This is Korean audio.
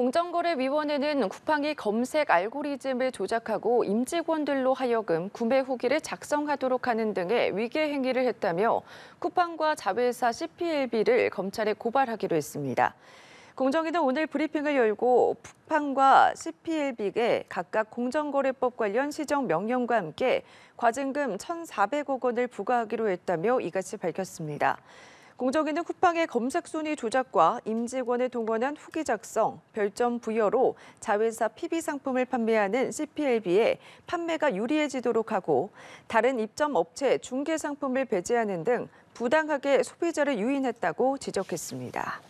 공정거래 위원회는 쿠팡이 검색 알고리즘을 조작하고 임직원들로 하여금 구매 후기를 작성하도록 하는 등의 위계 행위를 했다며 쿠팡과 자회사 CPLB를 검찰에 고발하기로 했습니다. 공정위는 오늘 브리핑을 열고 쿠팡과 CPLB에 각각 공정거래법 관련 시정 명령과 함께 과징금 1,400억 원을 부과하기로 했다며 이같이 밝혔습니다. 공적인은 쿠팡의 검색 순위 조작과 임직원을 동원한 후기 작성, 별점 부여로 자회사 PB 상품을 판매하는 CPLB에 판매가 유리해지도록 하고 다른 입점 업체 중개 상품을 배제하는 등 부당하게 소비자를 유인했다고 지적했습니다.